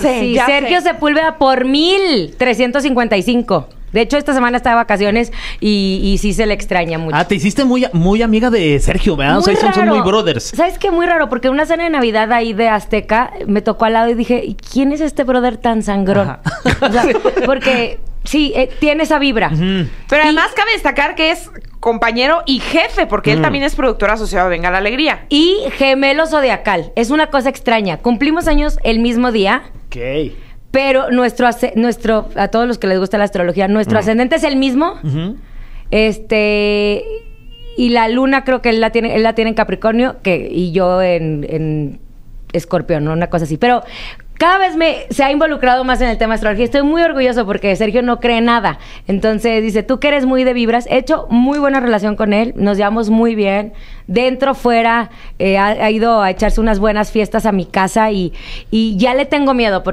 Sí, Sergio Sepúlveda por mil cincuenta y cinco. De hecho, esta semana está de vacaciones y, sí se le extraña mucho. Ah, te hiciste muy, muy amiga de Sergio, ¿verdad? o sea, son, muy brothers. ¿Sabes qué? Muy raro, porque una cena de Navidad ahí de Azteca me tocó al lado y dije, ¿quién es este brother tan sangrón? porque sí, eh, tiene esa vibra. Pero además cabe destacar que es compañero y jefe, porque él mm. también es productor asociado a Venga la Alegría. Y gemelo zodiacal. Es una cosa extraña. Cumplimos años el mismo día pero nuestro, nuestro, a todos los que les gusta la astrología, nuestro ascendente es el mismo. Este. Y la luna creo que él la tiene, la en Capricornio que, y yo en, en Escorpión, ¿no? Una cosa así. Pero cada vez me, se ha involucrado más en el tema astrología. Estoy muy orgulloso porque Sergio no cree nada. Entonces dice, tú que eres muy de vibras, he hecho muy buena relación con él, nos llevamos muy bien, dentro, fuera, eh, ha, ido a echarse unas buenas fiestas a mi casa y, ya le tengo miedo.